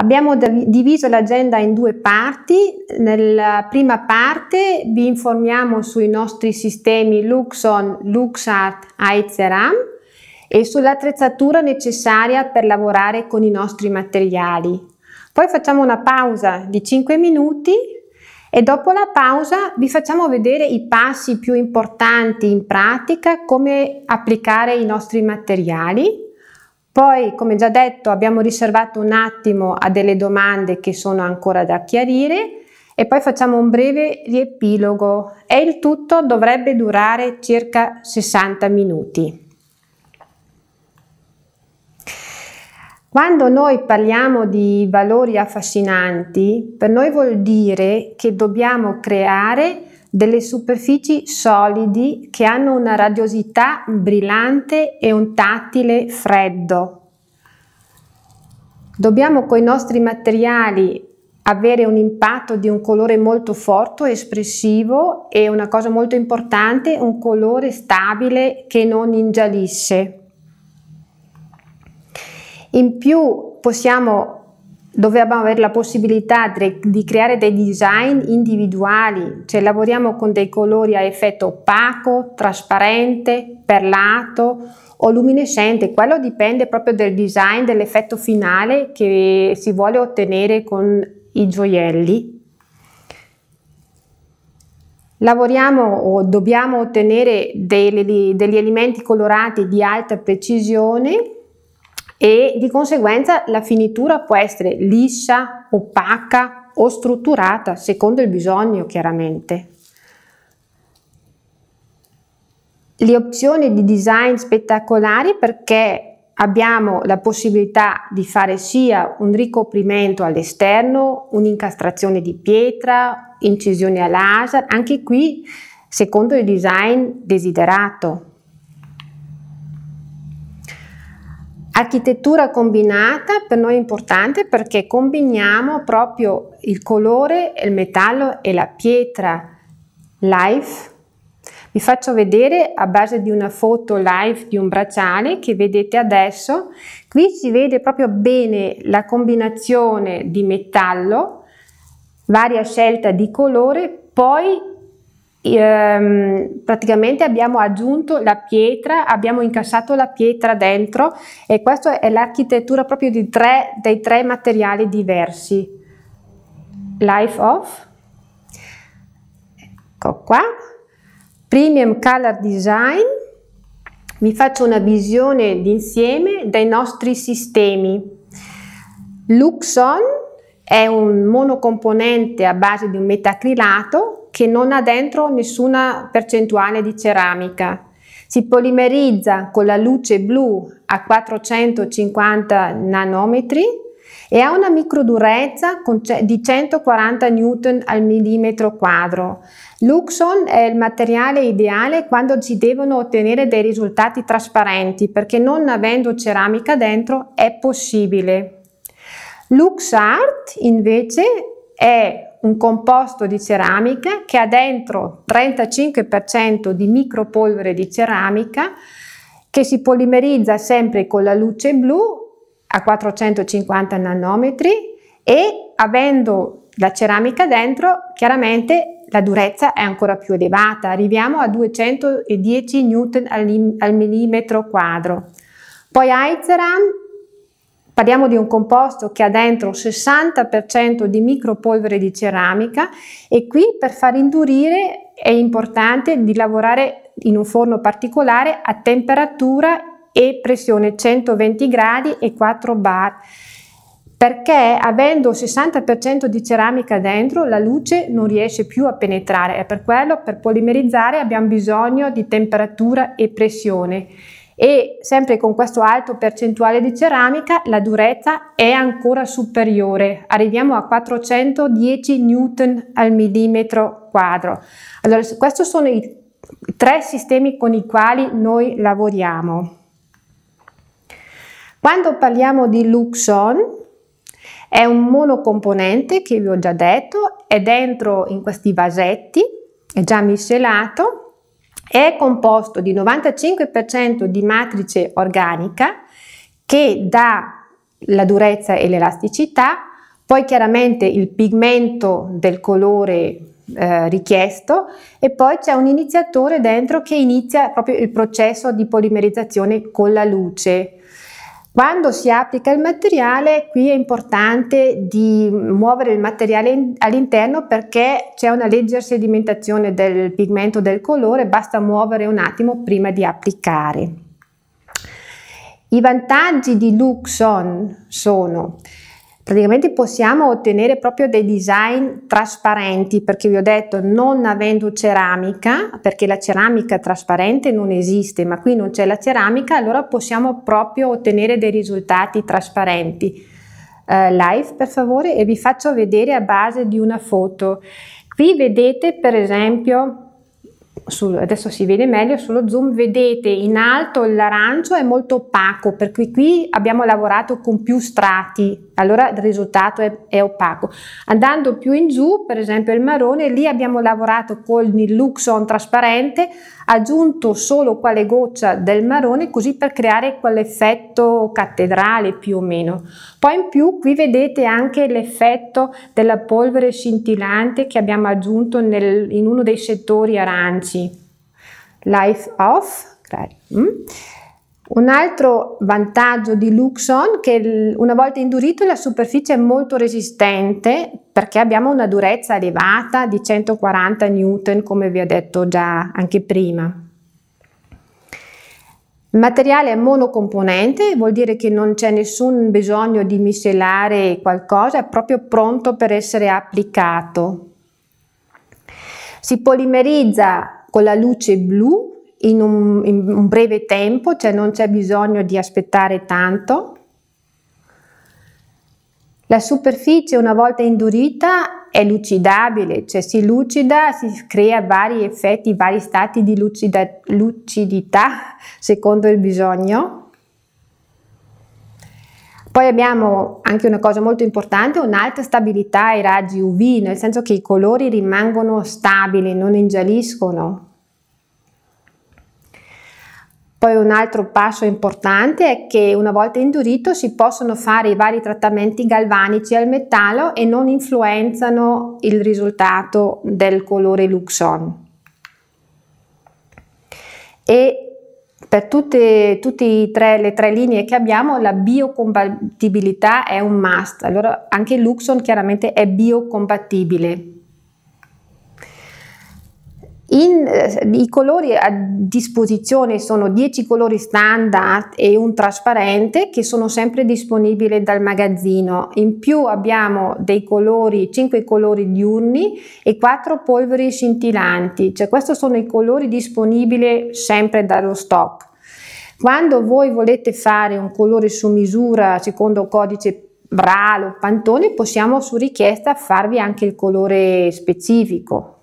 Abbiamo diviso l'agenda in due parti. Nella prima parte vi informiamo sui nostri sistemi Luxon, LuxArt, Aizeram e sull'attrezzatura necessaria per lavorare con i nostri materiali. Poi facciamo una pausa di 5 minuti e dopo la pausa vi facciamo vedere i passi più importanti in pratica, come applicare i nostri materiali poi, come già detto, abbiamo riservato un attimo a delle domande che sono ancora da chiarire e poi facciamo un breve riepilogo e il tutto dovrebbe durare circa 60 minuti. Quando noi parliamo di valori affascinanti, per noi vuol dire che dobbiamo creare delle superfici solidi che hanno una radiosità brillante e un tattile freddo. Dobbiamo con i nostri materiali avere un impatto di un colore molto forte, espressivo e una cosa molto importante, un colore stabile che non ingiallisce. In più possiamo dove avere la possibilità di creare dei design individuali, cioè lavoriamo con dei colori a effetto opaco, trasparente, perlato o luminescente, quello dipende proprio dal design, dell'effetto finale che si vuole ottenere con i gioielli. Lavoriamo o dobbiamo ottenere degli, degli elementi colorati di alta precisione e di conseguenza la finitura può essere liscia, opaca o strutturata secondo il bisogno chiaramente. Le opzioni di design spettacolari perché abbiamo la possibilità di fare sia un ricoprimento all'esterno, un'incastrazione di pietra, incisioni a laser, anche qui secondo il design desiderato. Architettura combinata per noi è importante perché combiniamo proprio il colore, il metallo e la pietra live. Vi faccio vedere a base di una foto live di un bracciale che vedete adesso. Qui si vede proprio bene la combinazione di metallo, varia scelta di colore, poi ehm, praticamente abbiamo aggiunto la pietra, abbiamo incassato la pietra dentro e questa è l'architettura proprio di tre, dei tre materiali diversi. Life of, ecco qua, Premium Color Design, vi faccio una visione d'insieme dei nostri sistemi. Luxon è un monocomponente a base di un metacrilato che non ha dentro nessuna percentuale di ceramica. Si polimerizza con la luce blu a 450 nanometri e ha una microdurezza di 140 newton al millimetro quadro. Luxon è il materiale ideale quando si devono ottenere dei risultati trasparenti perché non avendo ceramica dentro è possibile. LuxArt invece è un composto di ceramica che ha dentro 35% di micropolvere di ceramica che si polimerizza sempre con la luce blu a 450 nanometri e avendo la ceramica dentro chiaramente la durezza è ancora più elevata, arriviamo a 210 newton al, millimetro quadro. Poi Aizeram Parliamo di un composto che ha dentro 60% di micropolvere di ceramica e qui per far indurire è importante di lavorare in un forno particolare a temperatura e pressione 120 gradi e 4 bar perché avendo 60% di ceramica dentro la luce non riesce più a penetrare e per quello per polimerizzare abbiamo bisogno di temperatura e pressione e sempre con questo alto percentuale di ceramica la durezza è ancora superiore, arriviamo a 410 newton al millimetro quadro. Allora, questi sono i tre sistemi con i quali noi lavoriamo. Quando parliamo di Luxon, è un monocomponente che vi ho già detto, è dentro in questi vasetti, è già miscelato è composto di 95% di matrice organica che dà la durezza e l'elasticità, poi chiaramente il pigmento del colore eh, richiesto e poi c'è un iniziatore dentro che inizia proprio il processo di polimerizzazione con la luce. Quando si applica il materiale, qui è importante di muovere il materiale all'interno perché c'è una leggera sedimentazione del pigmento del colore, basta muovere un attimo prima di applicare. I vantaggi di Luxon sono praticamente possiamo ottenere proprio dei design trasparenti perché vi ho detto non avendo ceramica perché la ceramica trasparente non esiste ma qui non c'è la ceramica allora possiamo proprio ottenere dei risultati trasparenti eh, live per favore e vi faccio vedere a base di una foto qui vedete per esempio su, adesso si vede meglio sullo zoom, vedete in alto l'arancio è molto opaco, per cui qui abbiamo lavorato con più strati allora il risultato è, è, opaco. Andando più in giù, per esempio il marrone, lì abbiamo lavorato con il Luxon trasparente, aggiunto solo quale goccia del marrone, così per creare quell'effetto cattedrale più o meno. Poi in più qui vedete anche l'effetto della polvere scintillante che abbiamo aggiunto nel, in uno dei settori aranci. Life off, mm. Un altro vantaggio di Luxon è che una volta indurito la superficie è molto resistente perché abbiamo una durezza elevata di 140 N come vi ho detto già anche prima. Il materiale è monocomponente, vuol dire che non c'è nessun bisogno di miscelare qualcosa, è proprio pronto per essere applicato. Si polimerizza con la luce blu in un, in un breve tempo, cioè non c'è bisogno di aspettare tanto. La superficie una volta indurita è lucidabile, cioè si lucida, si crea vari effetti, vari stati di lucida, lucidità secondo il bisogno. Poi abbiamo anche una cosa molto importante, un'alta stabilità ai raggi UV, nel senso che i colori rimangono stabili, non ingialliscono. Poi un altro passo importante è che una volta indurito si possono fare i vari trattamenti galvanici al metallo e non influenzano il risultato del colore Luxon. E per tutte, tutte tre, le tre linee che abbiamo la biocompatibilità è un must. Allora anche Luxon chiaramente è biocompatibile. In, eh, I colori a disposizione sono 10 colori standard e un trasparente che sono sempre disponibili dal magazzino. In più abbiamo dei colori, 5 colori diurni e 4 polveri scintillanti, cioè questi sono i colori disponibili sempre dallo stock. Quando voi volete fare un colore su misura secondo codice Bralo o Pantone possiamo su richiesta farvi anche il colore specifico.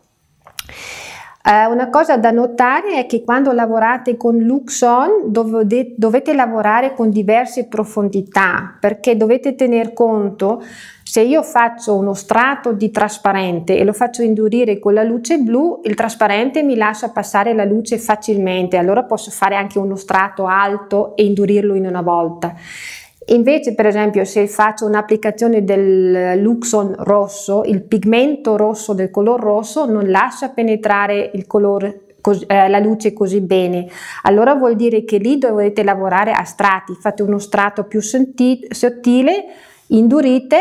Eh, una cosa da notare è che quando lavorate con Luxon dovete, dovete lavorare con diverse profondità perché dovete tener conto se io faccio uno strato di trasparente e lo faccio indurire con la luce blu, il trasparente mi lascia passare la luce facilmente, allora posso fare anche uno strato alto e indurirlo in una volta. Invece, per esempio, se faccio un'applicazione del Luxon rosso, il pigmento rosso del color rosso non lascia penetrare color, eh, la luce così bene allora vuol dire che lì dovete lavorare a strati fate uno strato più sottile indurite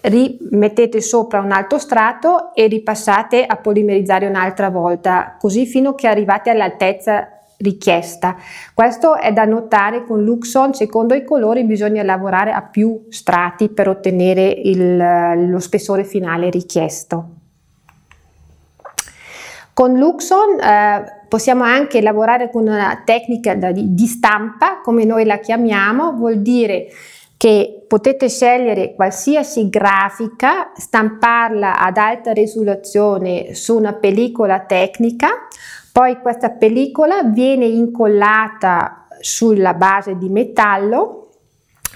rimettete sopra un altro strato e ripassate a polimerizzare un'altra volta così fino a che arrivate all'altezza richiesta. Questo è da notare con Luxon, secondo i colori bisogna lavorare a più strati per ottenere il, lo spessore finale richiesto. Con Luxon eh, possiamo anche lavorare con una tecnica di, di stampa, come noi la chiamiamo, vuol dire che potete scegliere qualsiasi grafica, stamparla ad alta risoluzione su una pellicola tecnica poi questa pellicola viene incollata sulla base di metallo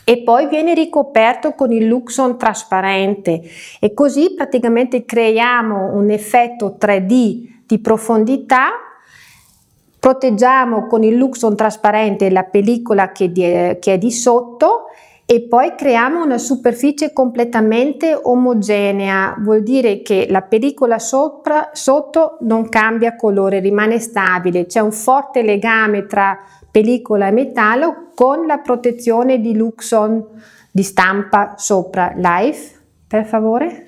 e poi viene ricoperto con il Luxon trasparente e così praticamente creiamo un effetto 3D di profondità proteggiamo con il Luxon trasparente la pellicola che, di, che è di sotto e poi creiamo una superficie completamente omogenea, vuol dire che la pellicola sopra, sotto non cambia colore, rimane stabile, c'è un forte legame tra pellicola e metallo con la protezione di Luxon di stampa sopra. Live, per favore.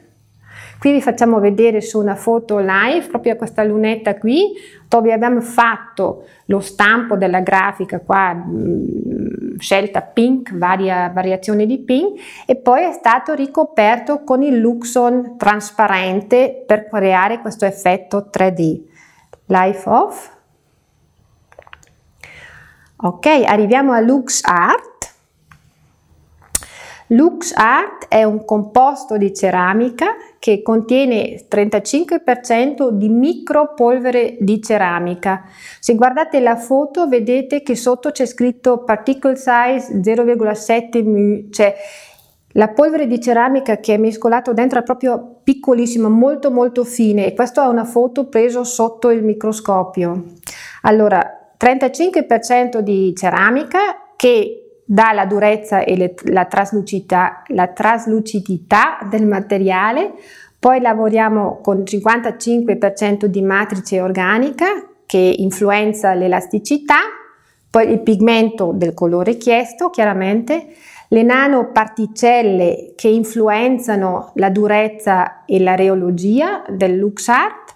Qui vi facciamo vedere su una foto live, proprio questa lunetta qui, dove abbiamo fatto lo stampo della grafica qua mm, scelta pink, varia variazione di pink e poi è stato ricoperto con il Luxon trasparente per creare questo effetto 3D. Life off. Ok, arriviamo a Lux Art Lux Art è un composto di ceramica che contiene 35% di micropolvere di ceramica. Se guardate la foto vedete che sotto c'è scritto particle size 0,7 μ, cioè la polvere di ceramica che è mescolata dentro è proprio piccolissima, molto molto fine e questa è una foto presa sotto il microscopio. Allora, 35% di ceramica che dà la durezza e le, la, traslucidità, la traslucidità del materiale, poi lavoriamo con 55% di matrice organica che influenza l'elasticità, poi il pigmento del colore chiesto chiaramente, le nanoparticelle che influenzano la durezza e la reologia del Luxart,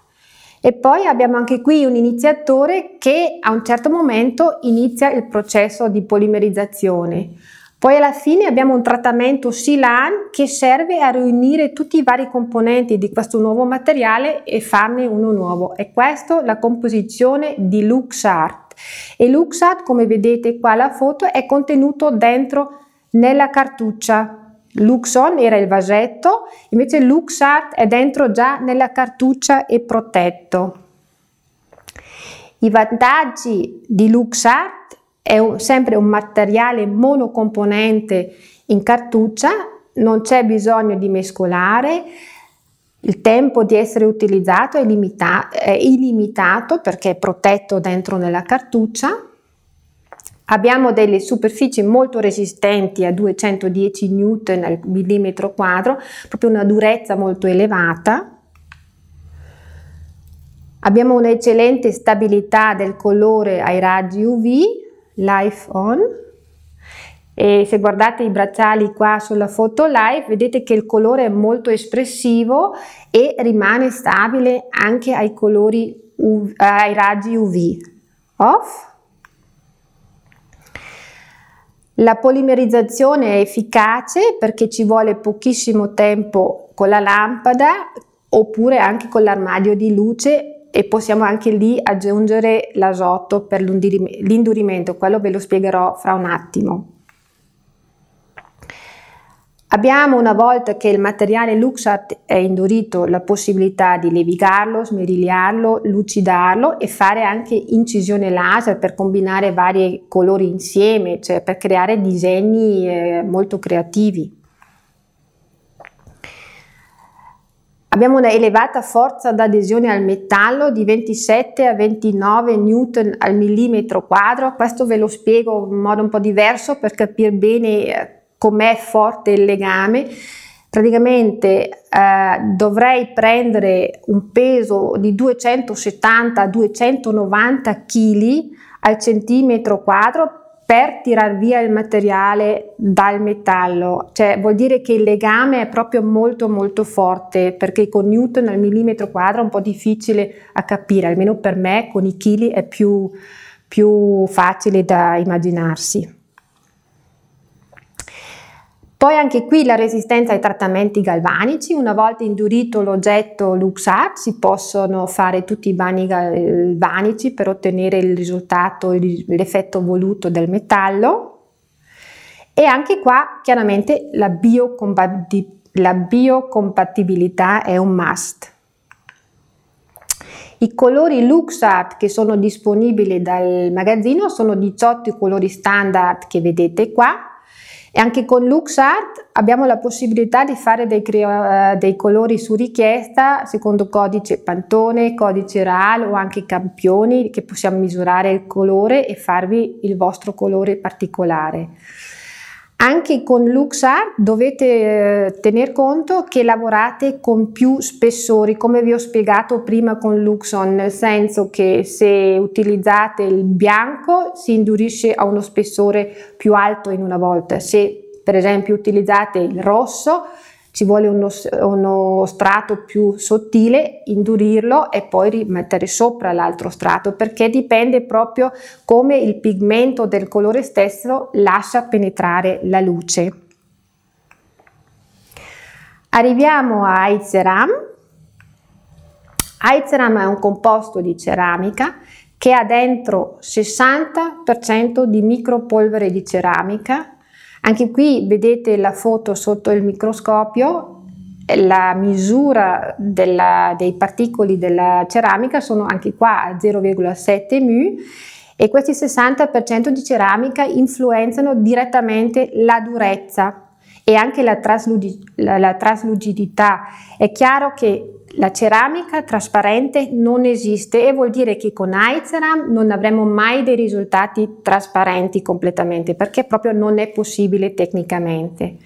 e poi abbiamo anche qui un iniziatore che a un certo momento inizia il processo di polimerizzazione. Poi alla fine abbiamo un trattamento Silan che serve a riunire tutti i vari componenti di questo nuovo materiale e farne uno nuovo. E questa è la composizione di LuxArt. E LuxArt, come vedete qua la foto, è contenuto dentro nella cartuccia Luxon era il vasetto, invece Luxart è dentro già nella cartuccia e protetto. I vantaggi di Luxart è un, sempre un materiale monocomponente in cartuccia, non c'è bisogno di mescolare, il tempo di essere utilizzato è, limita è illimitato perché è protetto dentro nella cartuccia Abbiamo delle superfici molto resistenti a 210 N al millimetro quadro, proprio una durezza molto elevata. Abbiamo un'eccellente stabilità del colore ai raggi UV, life on. E se guardate i bracciali qua sulla foto live vedete che il colore è molto espressivo e rimane stabile anche ai, colori UV, ai raggi UV. Off la polimerizzazione è efficace perché ci vuole pochissimo tempo con la lampada oppure anche con l'armadio di luce e possiamo anche lì aggiungere l'asotto per l'indurimento, quello ve lo spiegherò fra un attimo. Abbiamo una volta che il materiale Luxart è indurito la possibilità di levigarlo, smerigliarlo, lucidarlo e fare anche incisione laser per combinare vari colori insieme, cioè per creare disegni eh, molto creativi. Abbiamo una elevata forza d'adesione al metallo di 27 a 29 N al millimetro quadro, questo ve lo spiego in modo un po' diverso per capire bene eh, com'è forte il legame, praticamente eh, dovrei prendere un peso di 270-290 kg al centimetro quadro per tirar via il materiale dal metallo, cioè vuol dire che il legame è proprio molto molto forte perché con Newton al millimetro quadro è un po' difficile a capire, almeno per me con i chili è più, più facile da immaginarsi. Poi anche qui la resistenza ai trattamenti galvanici, una volta indurito l'oggetto Luxart si possono fare tutti i bagni galvanici per ottenere il risultato, l'effetto voluto del metallo. E anche qua chiaramente la, biocompatib la biocompatibilità è un must. I colori LuxArt che sono disponibili dal magazzino sono 18 colori standard che vedete qua, e anche con LuxArt abbiamo la possibilità di fare dei, eh, dei colori su richiesta secondo codice Pantone, codice RAL o anche campioni che possiamo misurare il colore e farvi il vostro colore particolare. Anche con LuxArt dovete eh, tener conto che lavorate con più spessori, come vi ho spiegato prima con Luxon, nel senso che se utilizzate il bianco si indurisce a uno spessore più alto in una volta, se per esempio utilizzate il rosso ci vuole uno, uno strato più sottile, indurirlo e poi rimettere sopra l'altro strato perché dipende proprio come il pigmento del colore stesso lascia penetrare la luce. Arriviamo a Aizeram. Aizeram è un composto di ceramica che ha dentro 60% di micropolvere di ceramica anche qui vedete la foto sotto il microscopio, la misura della, dei particoli della ceramica sono anche qua a 0,7 μ e questi 60% di ceramica influenzano direttamente la durezza e anche la, traslu la, la traslucidità. È chiaro che la ceramica trasparente non esiste e vuol dire che con Aizeram non avremo mai dei risultati trasparenti completamente perché proprio non è possibile tecnicamente.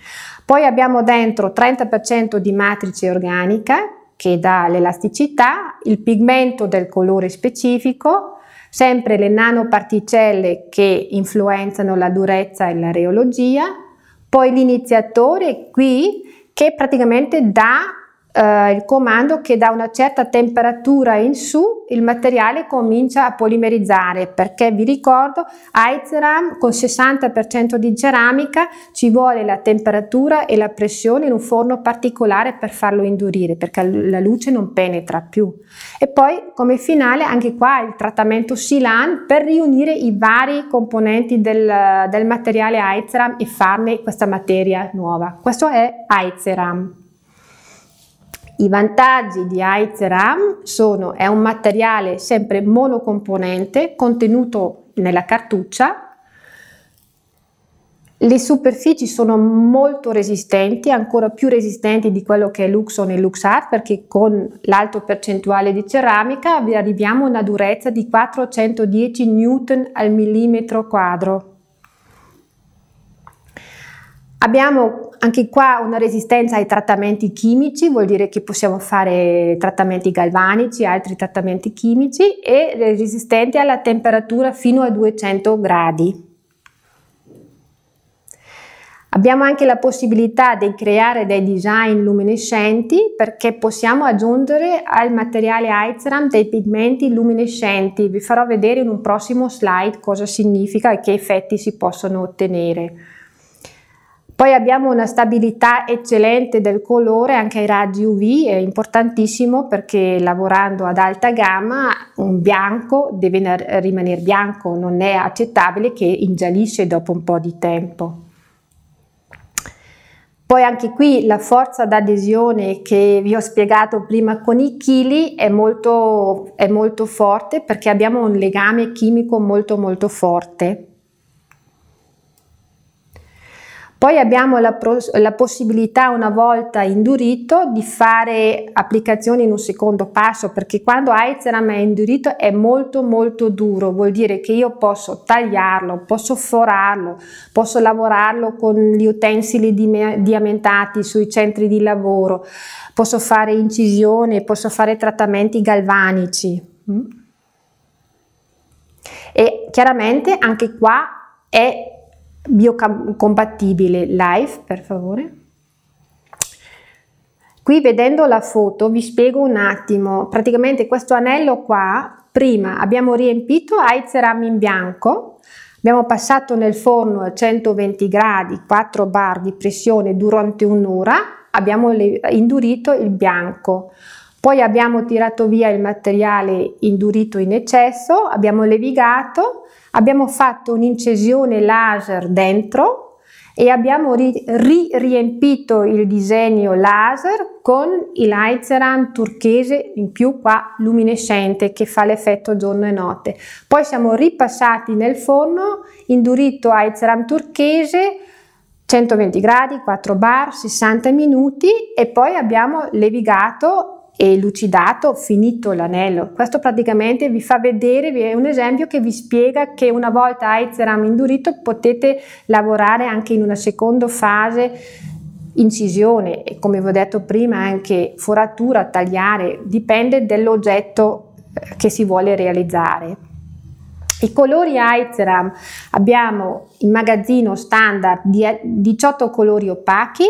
Poi abbiamo dentro 30% di matrice organica che dà l'elasticità, il pigmento del colore specifico, sempre le nanoparticelle che influenzano la durezza e l'areologia, poi l'iniziatore qui che praticamente dà eh, il comando che da una certa temperatura in su il materiale comincia a polimerizzare perché vi ricordo Aizeram con 60% di ceramica ci vuole la temperatura e la pressione in un forno particolare per farlo indurire perché la luce non penetra più e poi come finale anche qua il trattamento Silan per riunire i vari componenti del, del materiale Aizeram e farne questa materia nuova questo è Aizeram i vantaggi di Heiz RAM sono è un materiale sempre monocomponente contenuto nella cartuccia le superfici sono molto resistenti, ancora più resistenti di quello che è Luxon e Luxart perché con l'alto percentuale di ceramica arriviamo a una durezza di 410 Newton al millimetro quadro. Abbiamo anche qua una resistenza ai trattamenti chimici, vuol dire che possiamo fare trattamenti galvanici, altri trattamenti chimici e resistenti alla temperatura fino a 200 gradi. Abbiamo anche la possibilità di creare dei design luminescenti perché possiamo aggiungere al materiale Aizram dei pigmenti luminescenti. Vi farò vedere in un prossimo slide cosa significa e che effetti si possono ottenere. Poi abbiamo una stabilità eccellente del colore anche ai raggi UV, è importantissimo perché lavorando ad alta gamma un bianco deve rimanere bianco, non è accettabile che ingiallisce dopo un po' di tempo. Poi anche qui la forza d'adesione che vi ho spiegato prima con i chili è molto, è molto forte perché abbiamo un legame chimico molto molto forte. Poi abbiamo la, la, possibilità una volta indurito di fare applicazioni in un secondo passo perché quando Aizzeram è indurito è molto molto duro, vuol dire che io posso tagliarlo, posso forarlo, posso lavorarlo con gli utensili diamentati sui centri di lavoro, posso fare incisione, posso fare trattamenti galvanici. Mm? E chiaramente anche qua è biocompatibile live, per favore. Qui vedendo la foto vi spiego un attimo, praticamente questo anello qua prima abbiamo riempito ai cerami in bianco, abbiamo passato nel forno a 120 gradi 4 bar di pressione durante un'ora, abbiamo indurito il bianco. Poi abbiamo tirato via il materiale indurito in eccesso, abbiamo levigato, abbiamo fatto un'incisione laser dentro e abbiamo ri, ri, riempito il disegno laser con il Leizeran turchese in più qua luminescente che fa l'effetto giorno e notte. Poi siamo ripassati nel forno indurito Leizeran turchese 120 gradi, 4 bar, 60 minuti e poi abbiamo levigato lucidato, finito l'anello. Questo praticamente vi fa vedere, è un esempio che vi spiega che una volta il cerame indurito potete lavorare anche in una seconda fase incisione e come vi ho detto prima anche foratura, tagliare, dipende dall'oggetto eh, che si vuole realizzare. I colori Aizeram abbiamo in magazzino standard 18 colori opachi,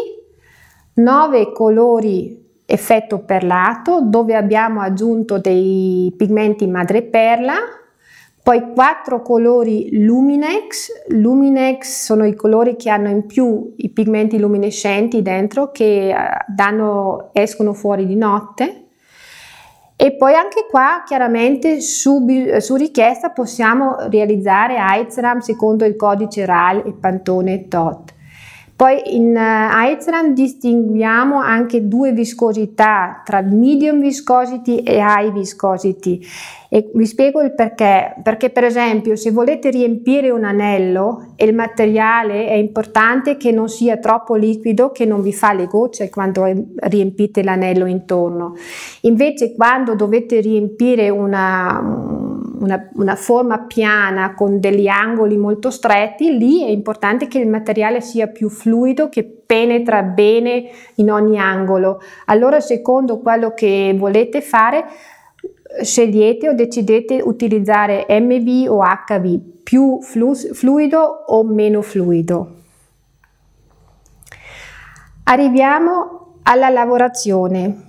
9 colori effetto perlato dove abbiamo aggiunto dei pigmenti madreperla poi quattro colori Luminex, Luminex sono i colori che hanno in più i pigmenti luminescenti dentro che eh, danno, escono fuori di notte e poi anche qua chiaramente su, su richiesta possiamo realizzare Aizram secondo il codice RAL e Pantone TOT. Poi in Aitran eh, distinguiamo anche due viscosità tra medium viscosity e high viscosity e vi spiego il perché. Perché per esempio se volete riempire un anello e il materiale è importante che non sia troppo liquido che non vi fa le gocce quando riempite l'anello intorno. Invece quando dovete riempire una, una, una forma piana con degli angoli molto stretti, lì è importante che il materiale sia più fluido, che penetra bene in ogni angolo. Allora, secondo quello che volete fare, scegliete o decidete utilizzare MV o HV, più flu fluido o meno fluido. Arriviamo alla lavorazione.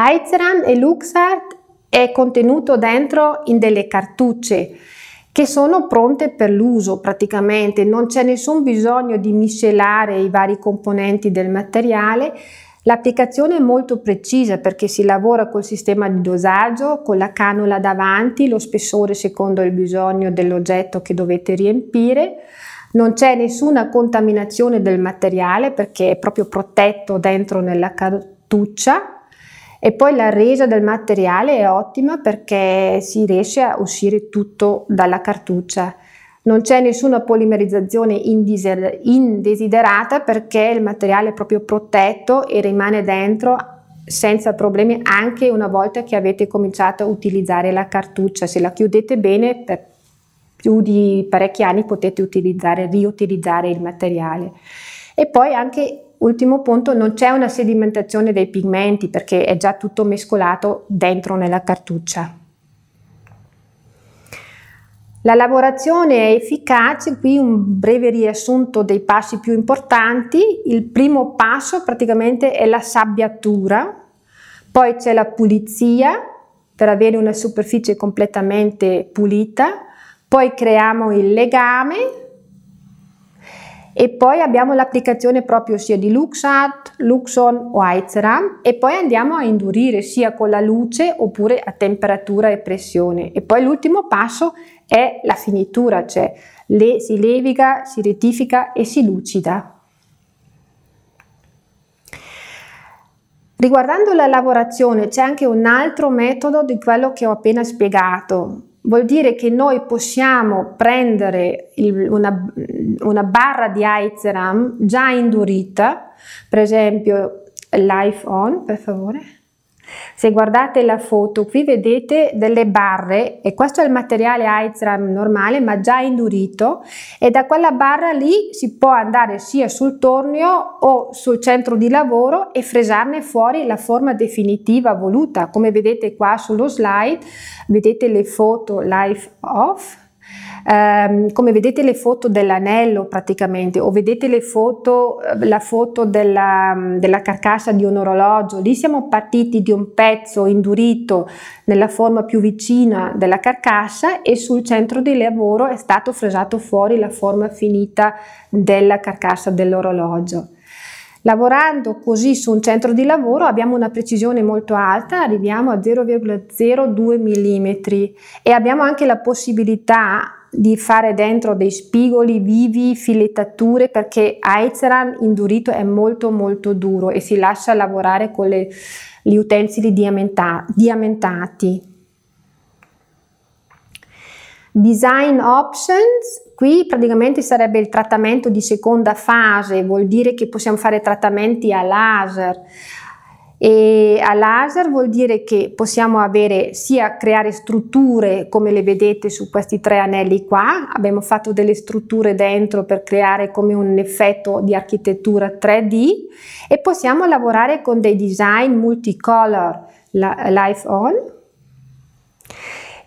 Aizram e Luxart è contenuto dentro in delle cartucce che sono pronte per l'uso praticamente, non c'è nessun bisogno di miscelare i vari componenti del materiale, L'applicazione è molto precisa perché si lavora col sistema di dosaggio, con la canola davanti, lo spessore secondo il bisogno dell'oggetto che dovete riempire. Non c'è nessuna contaminazione del materiale perché è proprio protetto dentro nella cartuccia e poi la resa del materiale è ottima perché si riesce a uscire tutto dalla cartuccia. Non c'è nessuna polimerizzazione indesiderata perché il materiale è proprio protetto e rimane dentro senza problemi anche una volta che avete cominciato a utilizzare la cartuccia. Se la chiudete bene per più di parecchi anni potete utilizzare, riutilizzare il materiale. E poi anche ultimo punto, non c'è una sedimentazione dei pigmenti perché è già tutto mescolato dentro nella cartuccia. La lavorazione è efficace, qui un breve riassunto dei passi più importanti. Il primo passo praticamente è la sabbiatura, poi c'è la pulizia per avere una superficie completamente pulita, poi creiamo il legame, e poi abbiamo l'applicazione proprio sia di Luxat, Luxon o Aizera e poi andiamo a indurire sia con la luce oppure a temperatura e pressione. E poi l'ultimo passo è la finitura, cioè le, si leviga, si rettifica e si lucida. Riguardando la lavorazione c'è anche un altro metodo di quello che ho appena spiegato, vuol dire che noi possiamo prendere il, una, una, barra di Aizeram già indurita, per esempio Life On, per favore, se guardate la foto qui vedete delle barre e questo è il materiale Aizram normale ma già indurito e da quella barra lì si può andare sia sul tornio o sul centro di lavoro e fresarne fuori la forma definitiva voluta. Come vedete qua sullo slide vedete le foto live off eh, come vedete le foto dell'anello praticamente o vedete le foto, la foto della, della carcassa di un orologio, lì siamo partiti di un pezzo indurito nella forma più vicina della carcassa e sul centro di lavoro è stato fresato fuori la forma finita della carcassa dell'orologio. Lavorando così su un centro di lavoro abbiamo una precisione molto alta, arriviamo a 0,02 mm e abbiamo anche la possibilità di fare dentro dei spigoli vivi, filettature, perché Aizeran indurito è molto molto duro e si lascia lavorare con le, gli utensili diamenta, diamentati. Design options, qui praticamente sarebbe il trattamento di seconda fase, vuol dire che possiamo fare trattamenti a laser, e a laser vuol dire che possiamo avere sia creare strutture come le vedete su questi tre anelli qua, abbiamo fatto delle strutture dentro per creare come un effetto di architettura 3D e possiamo lavorare con dei design multicolor life on.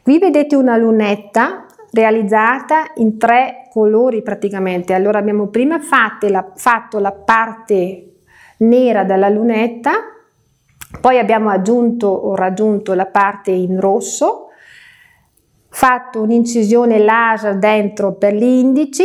Qui vedete una lunetta realizzata in tre colori praticamente, allora abbiamo prima fatto la, fatto la parte nera della lunetta poi abbiamo aggiunto o raggiunto la parte in rosso, fatto un'incisione laser dentro per gli indici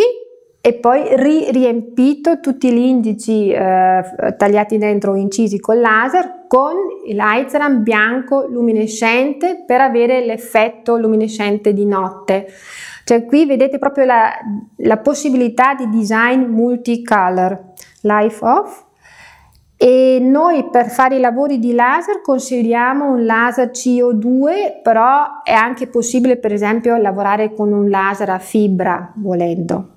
e poi ri riempito tutti gli indici eh, tagliati dentro o incisi con laser con l'Eizeran bianco luminescente per avere l'effetto luminescente di notte. Cioè qui vedete proprio la, la possibilità di design multicolor. Life off e noi per fare i lavori di laser consigliamo un laser CO2 però è anche possibile per esempio lavorare con un laser a fibra volendo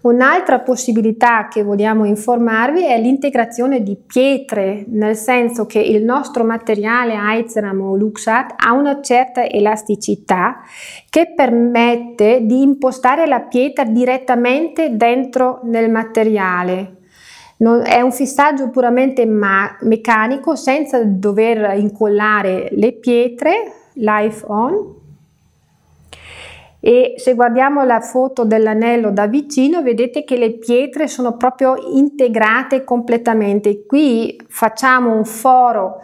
Un'altra possibilità che vogliamo informarvi è l'integrazione di pietre, nel senso che il nostro materiale Aizram o Luxat ha una certa elasticità che permette di impostare la pietra direttamente dentro nel materiale, non, è un fissaggio puramente meccanico senza dover incollare le pietre, life on, e se guardiamo la foto dell'anello da vicino vedete che le pietre sono proprio integrate completamente. Qui facciamo un foro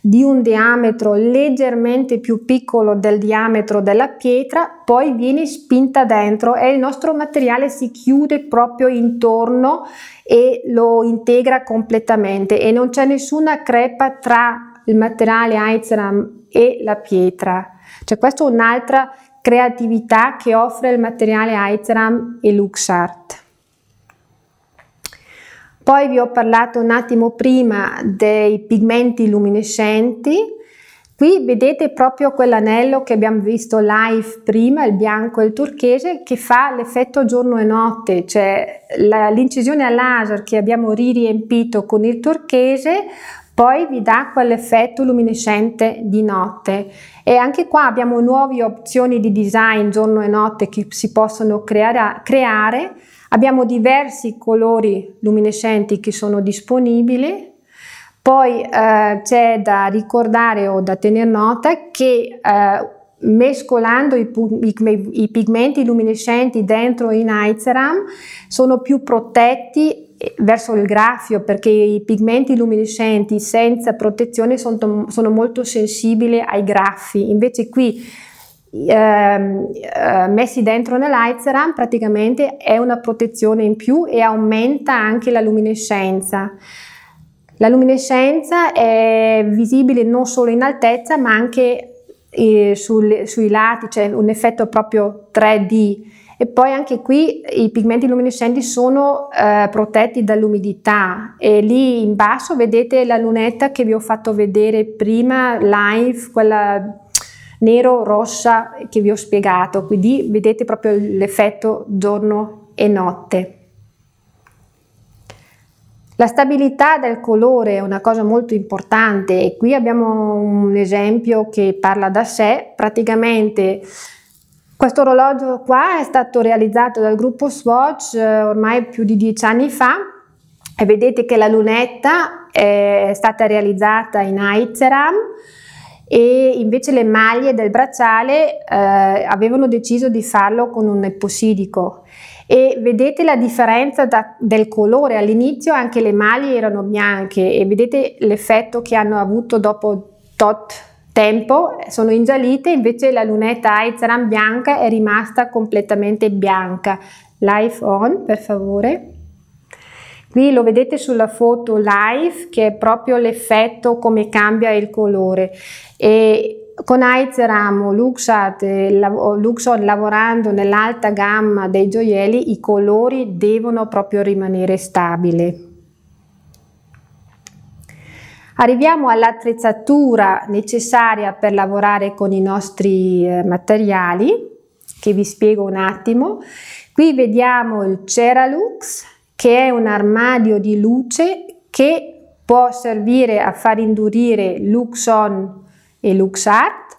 di un diametro leggermente più piccolo del diametro della pietra, poi viene spinta dentro e il nostro materiale si chiude proprio intorno e lo integra completamente e non c'è nessuna crepa tra il materiale Eizeram e la pietra. Cioè questa è un'altra creatività che offre il materiale Aitram e Luxart. Poi vi ho parlato un attimo prima dei pigmenti luminescenti, Qui vedete proprio quell'anello che abbiamo visto live prima, il bianco e il turchese, che fa l'effetto giorno e notte, cioè l'incisione a laser che abbiamo riempito con il turchese poi vi dà quell'effetto luminescente di notte e anche qua abbiamo nuove opzioni di design giorno e notte che si possono creare, creare. abbiamo diversi colori luminescenti che sono disponibili poi eh, c'è da ricordare o da tenere nota che eh, mescolando i, i, i, pigmenti luminescenti dentro in Aizeram sono più protetti verso il grafio perché i pigmenti luminescenti senza protezione sono, sono molto sensibili ai graffi, invece qui ehm, eh, messi dentro nell'Aizeran praticamente è una protezione in più e aumenta anche la luminescenza. La luminescenza è visibile non solo in altezza ma anche eh, sul, sui lati, c'è cioè un effetto proprio 3D e poi anche qui i pigmenti luminescenti sono eh, protetti dall'umidità e lì in basso vedete la lunetta che vi ho fatto vedere prima, live, quella nero-rossa che vi ho spiegato, quindi vedete proprio l'effetto giorno e notte. La stabilità del colore è una cosa molto importante e qui abbiamo un esempio che parla da sé, praticamente questo orologio qua è stato realizzato dal gruppo Swatch eh, ormai più di dieci anni fa e vedete che la lunetta è stata realizzata in Aizeram e invece le maglie del bracciale eh, avevano deciso di farlo con un epossidico e vedete la differenza da, del colore all'inizio anche le maglie erano bianche e vedete l'effetto che hanno avuto dopo tot tempo sono ingiallite, invece la lunetta Aizran bianca è rimasta completamente bianca. Life on, per favore. Qui lo vedete sulla foto live che è proprio l'effetto come cambia il colore. E con Aizeramo, Luxat, Luxon lavorando nell'alta gamma dei gioielli, i colori devono proprio rimanere stabili. Arriviamo all'attrezzatura necessaria per lavorare con i nostri eh, materiali, che vi spiego un attimo. Qui vediamo il Ceralux, che è un armadio di luce che può servire a far indurire Luxon e Luxart,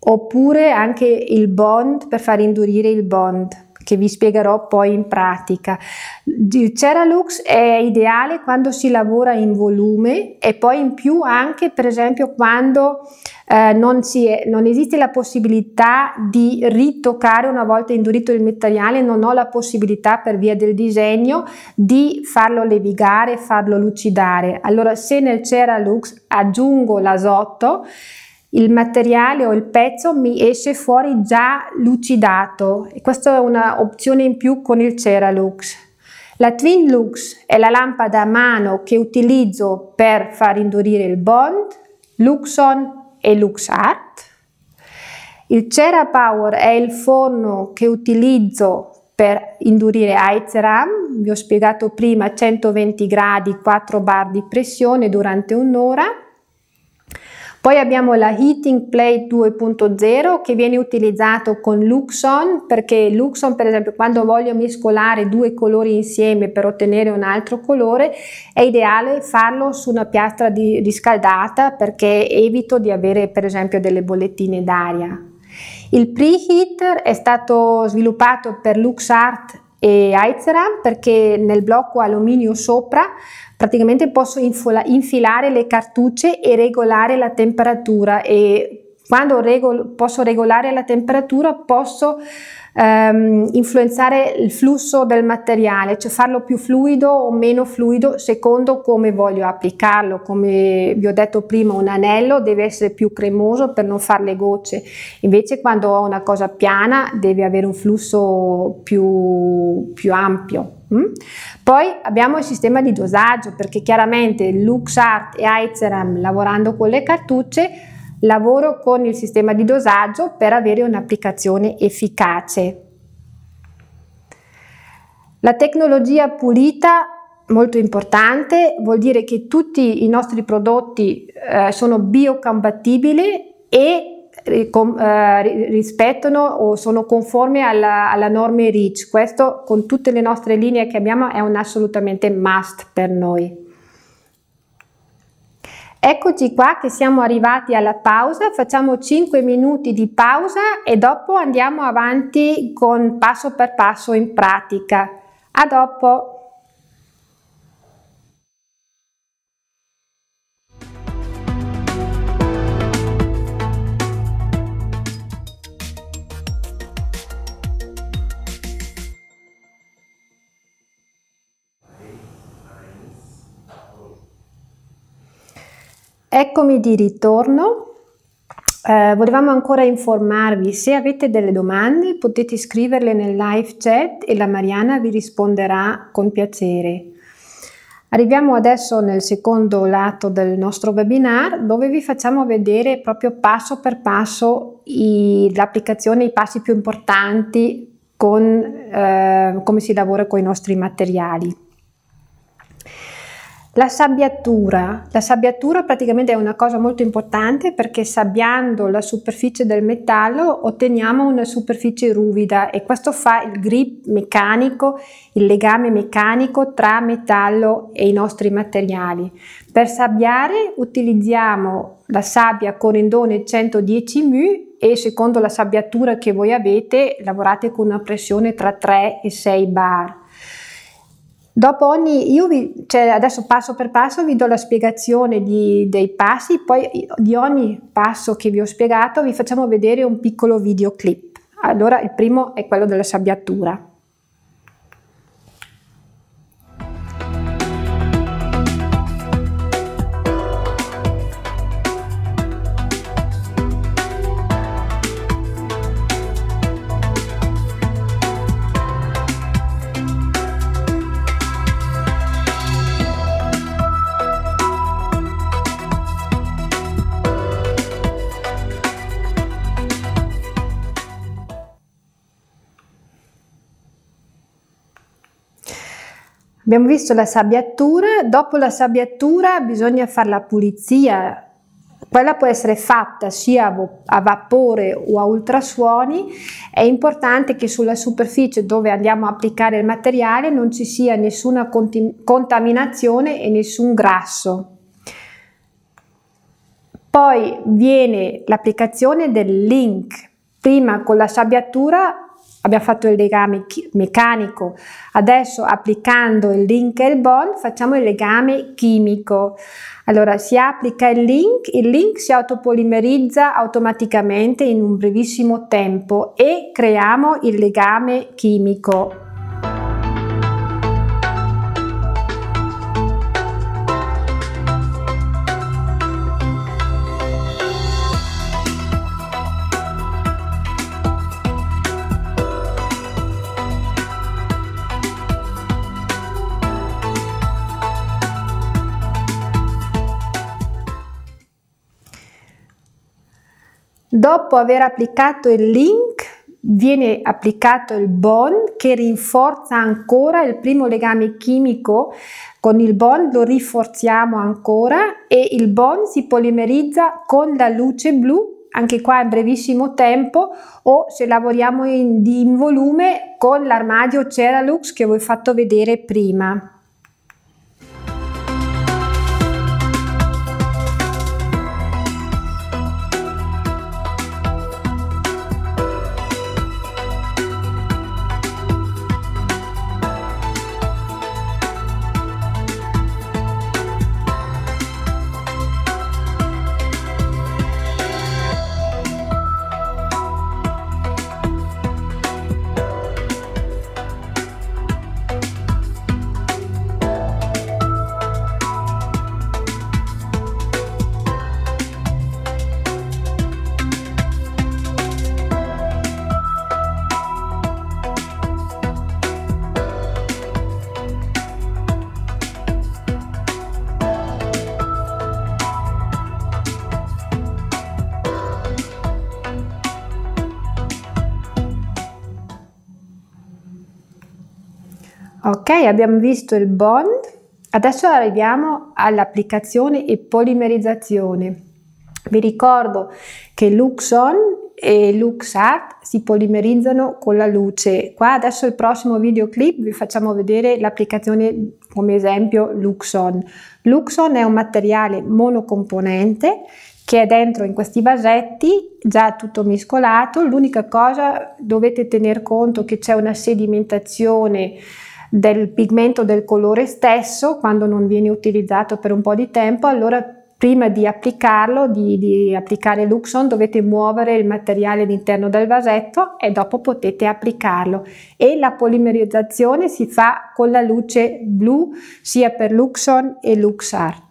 oppure anche il bond per far indurire il bond che vi spiegherò poi in pratica. Il Ceralux è ideale quando si lavora in volume e poi in più anche per esempio quando eh, non, è, non, esiste la possibilità di ritoccare una volta indurito il materiale, non ho la possibilità per via del disegno di farlo levigare, farlo lucidare. Allora se nel Ceralux aggiungo l'azotto, il materiale o il pezzo mi esce fuori già lucidato e questa è un'opzione in più con il Ceralux. La Twin Lux è la lampada a mano che utilizzo per far indurire il Bond, Luxon e LuxArt. Il Cera Power è il forno che utilizzo per indurire Aizeram, vi ho spiegato prima 120 gradi, 4 bar di pressione durante un'ora. Poi abbiamo la Heating Plate 2.0 che viene utilizzato con Luxon perché Luxon per esempio quando voglio mescolare due colori insieme per ottenere un altro colore è ideale farlo su una piastra riscaldata perché evito di avere per esempio delle bollettine d'aria. Il preheater è stato sviluppato per LuxArt e Aizera perché nel blocco alluminio sopra praticamente posso infilare le cartucce e regolare la temperatura e quando regolo, posso regolare la temperatura posso ehm, influenzare il flusso del materiale, cioè farlo più fluido o meno fluido secondo come voglio applicarlo. Come vi ho detto prima, un anello deve essere più cremoso per non fare le gocce, invece quando ho una cosa piana deve avere un flusso più, più ampio. Mm? Poi abbiamo il sistema di dosaggio perché chiaramente Luxart e Aizerham lavorando con le cartucce Lavoro con il sistema di dosaggio per avere un'applicazione efficace. La tecnologia pulita molto importante, vuol dire che tutti i nostri prodotti eh, sono biocompatibili e eh, eh rispettano o sono conformi alla, alla norma REACH. Questo con tutte le nostre linee che abbiamo è un assolutamente must per noi. Eccoci qua che siamo arrivati alla pausa, facciamo 5 minuti di pausa e dopo andiamo avanti con passo per passo in pratica. A dopo! Eccomi di ritorno. Eh, volevamo ancora informarvi, se avete delle domande potete scriverle nel live chat e la Mariana vi risponderà con piacere. Arriviamo adesso nel secondo lato del nostro webinar dove vi facciamo vedere proprio passo per passo l'applicazione, i passi più importanti con eh, come si lavora con i nostri materiali. La sabbiatura. La sabbiatura praticamente è una cosa molto importante perché sabbiando la superficie del metallo otteniamo una superficie ruvida e questo fa il grip meccanico, il legame meccanico tra metallo e i nostri materiali. Per sabbiare utilizziamo la sabbia corindone 110 μ e secondo la sabbiatura che voi avete lavorate con una pressione tra 3 e 6 bar. Dopo ogni, io vi, cioè adesso passo per passo vi do la spiegazione di, dei passi, poi di ogni passo che vi ho spiegato vi facciamo vedere un piccolo videoclip. Allora il primo è quello della sabbiatura. Abbiamo visto la sabbiatura, dopo la sabbiatura bisogna fare la pulizia. Quella può essere fatta sia a vapore o a ultrasuoni, è importante che sulla superficie dove andiamo a applicare il materiale non ci sia nessuna contaminazione e nessun grasso. Poi viene l'applicazione del link, prima con la sabbiatura abbiamo fatto il legame meccanico, adesso applicando il link e il bond facciamo il legame chimico. Allora si applica il link, il link si autopolimerizza automaticamente in un brevissimo tempo e creiamo il legame chimico. Dopo aver applicato il link viene applicato il bond che rinforza ancora il primo legame chimico con il bond, lo rinforziamo ancora e il bond si polimerizza con la luce blu anche qua in brevissimo tempo o se lavoriamo in, in volume con l'armadio Ceralux che vi ho fatto vedere prima. Ok, abbiamo visto il bond, adesso arriviamo all'applicazione e polimerizzazione. Vi ricordo che Luxon e LuxArt si polimerizzano con la luce. Qua adesso il prossimo videoclip vi facciamo vedere l'applicazione come esempio Luxon. Luxon è un materiale monocomponente che è dentro in questi vasetti, già tutto miscolato. L'unica cosa dovete tener conto che c'è una sedimentazione del pigmento del colore stesso quando non viene utilizzato per un po' di tempo, allora prima di applicarlo, di, di applicare Luxon, dovete muovere il materiale all'interno del vasetto e dopo potete applicarlo. E la polimerizzazione si fa con la luce blu sia per Luxon e LuxArt.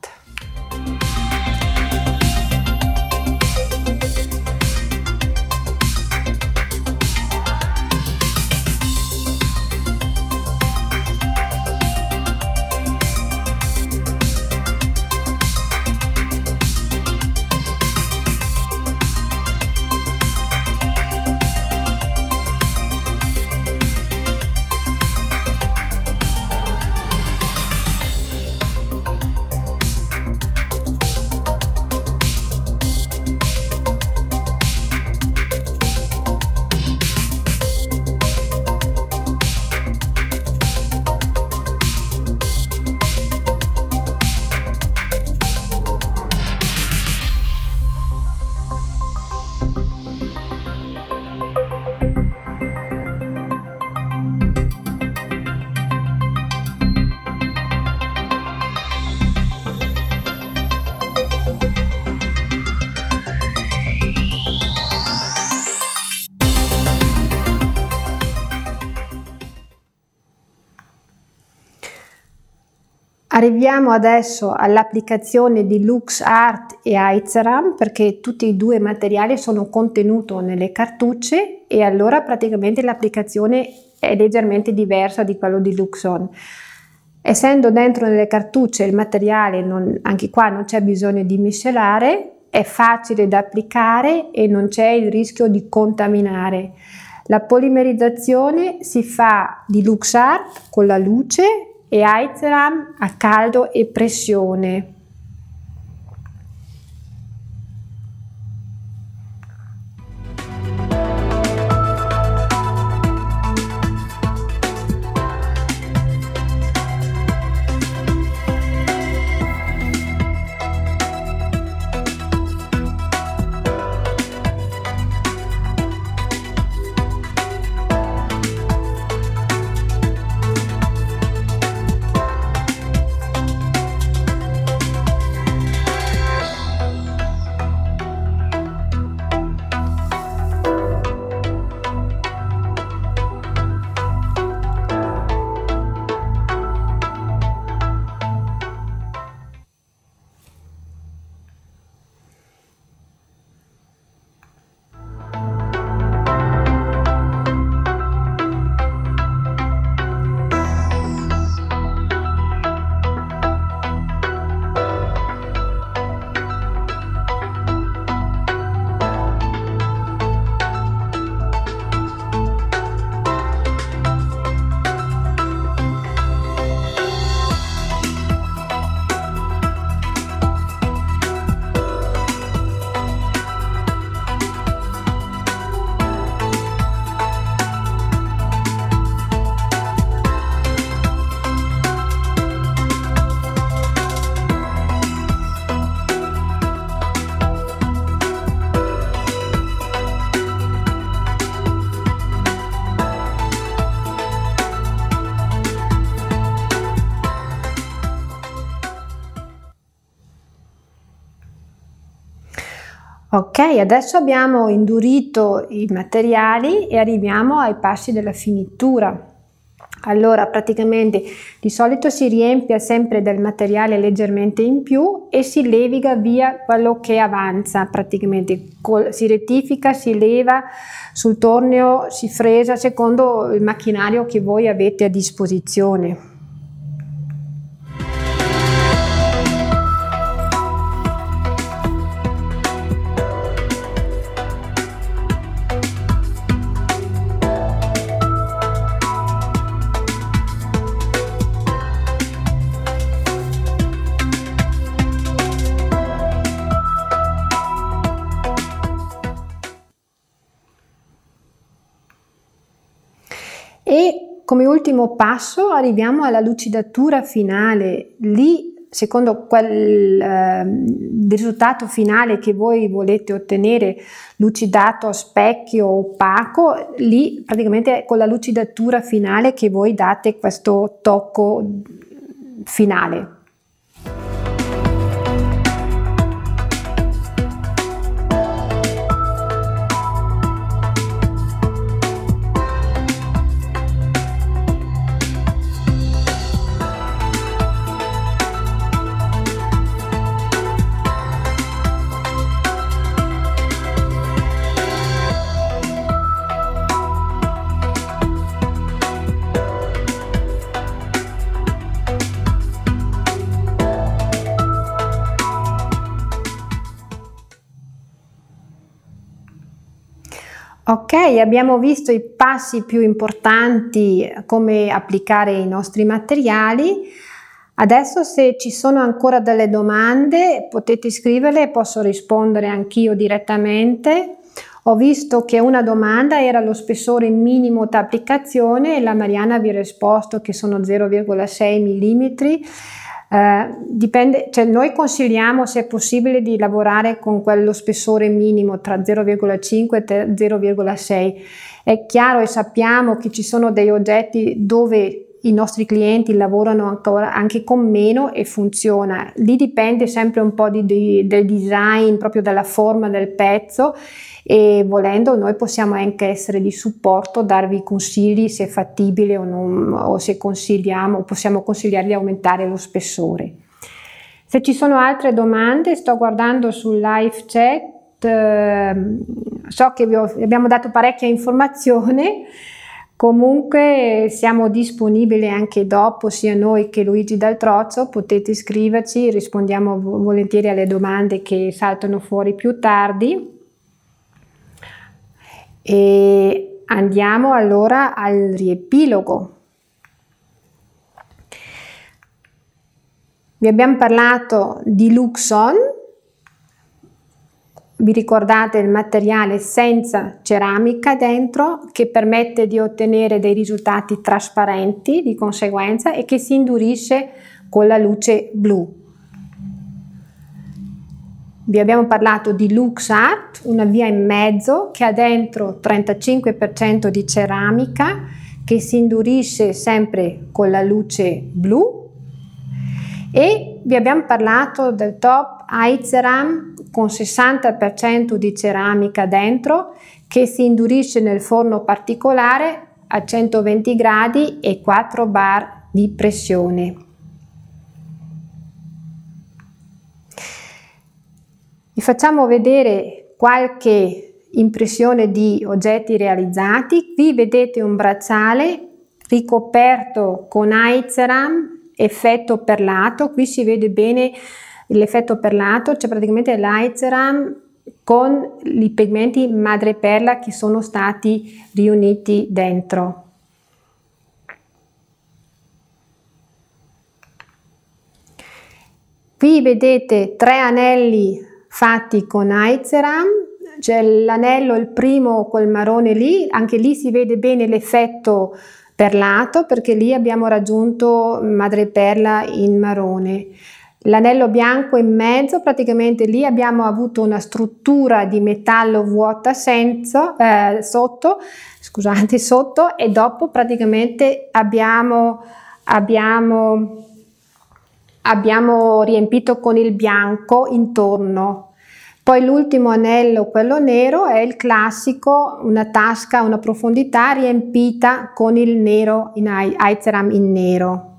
Arriviamo adesso all'applicazione di LuxArt e Aizeram perché tutti e due i materiali sono contenuti nelle cartucce e allora praticamente l'applicazione è leggermente diversa di quello di Luxon. Essendo dentro nelle cartucce il materiale, non, anche qua non c'è bisogno di miscelare, è facile da applicare e non c'è il rischio di contaminare. La polimerizzazione si fa di LuxArt con la luce e aizeram a caldo e pressione. Ok, adesso abbiamo indurito i materiali e arriviamo ai passi della finitura. Allora, praticamente di solito si riempie sempre del materiale leggermente in più e si leviga via quello che avanza, praticamente si rettifica, si leva sul torneo, si fresa secondo il macchinario che voi avete a disposizione. Come ultimo passo arriviamo alla lucidatura finale, lì secondo quel eh, risultato finale che voi volete ottenere, lucidato a specchio opaco, lì praticamente è con la lucidatura finale che voi date questo tocco finale. Ok, abbiamo visto i passi più importanti eh, come applicare i nostri materiali. Adesso se ci sono ancora delle domande potete scriverle, e posso rispondere anch'io direttamente. Ho visto che una domanda era lo spessore minimo d'applicazione e la Mariana vi ha risposto che sono 0,6 mm. Eh, dipende, cioè noi consigliamo se è possibile di lavorare con quello spessore minimo tra 0,5 e 0,6. È chiaro e sappiamo che ci sono dei oggetti dove i nostri clienti lavorano ancora anche con meno e funziona. Lì dipende sempre un po' di, di, del design, proprio dalla forma del pezzo e volendo noi possiamo anche essere di supporto, darvi consigli se è fattibile o, non, o se consigliamo, possiamo consigliarvi di aumentare lo spessore. Se ci sono altre domande, sto guardando sul live chat, ehm, so che vi, ho, vi abbiamo dato parecchia informazione, Comunque siamo disponibili anche dopo, sia noi che Luigi Dal Trozzo, potete scriverci, rispondiamo volentieri alle domande che saltano fuori più tardi. E andiamo allora al riepilogo. Vi abbiamo parlato di Luxon, vi ricordate il materiale senza ceramica dentro che permette di ottenere dei risultati trasparenti di conseguenza e che si indurisce con la luce blu. Vi abbiamo parlato di Lux Art, una via in mezzo che ha dentro 35% di ceramica che si indurisce sempre con la luce blu e vi abbiamo parlato del top Aizeram con 60% di ceramica dentro che si indurisce nel forno particolare a 120 gradi e 4 bar di pressione. Vi facciamo vedere qualche impressione di oggetti realizzati. Qui vedete un bracciale ricoperto con Aizeram, effetto perlato. Qui si vede bene l'effetto perlato, cioè praticamente l'Aizeram con i pigmenti madreperla che sono stati riuniti dentro. Qui vedete tre anelli fatti con Aizeram, c'è l'anello, il primo col marrone lì, anche lì si vede bene l'effetto perlato perché lì abbiamo raggiunto madreperla in marrone. L'anello bianco in mezzo, praticamente lì abbiamo avuto una struttura di metallo vuota senso, eh, sotto, scusate, sotto e dopo praticamente abbiamo, abbiamo, abbiamo riempito con il bianco intorno poi l'ultimo anello, quello nero, è il classico, una tasca, una profondità riempita con il nero, in Aiteram in nero.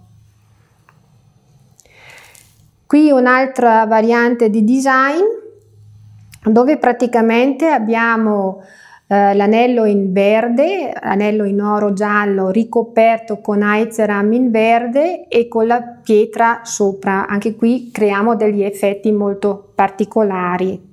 Qui un'altra variante di design dove praticamente abbiamo eh, l'anello in verde, anello in oro giallo ricoperto con Aiteram in verde e con la pietra sopra. Anche qui creiamo degli effetti molto particolari.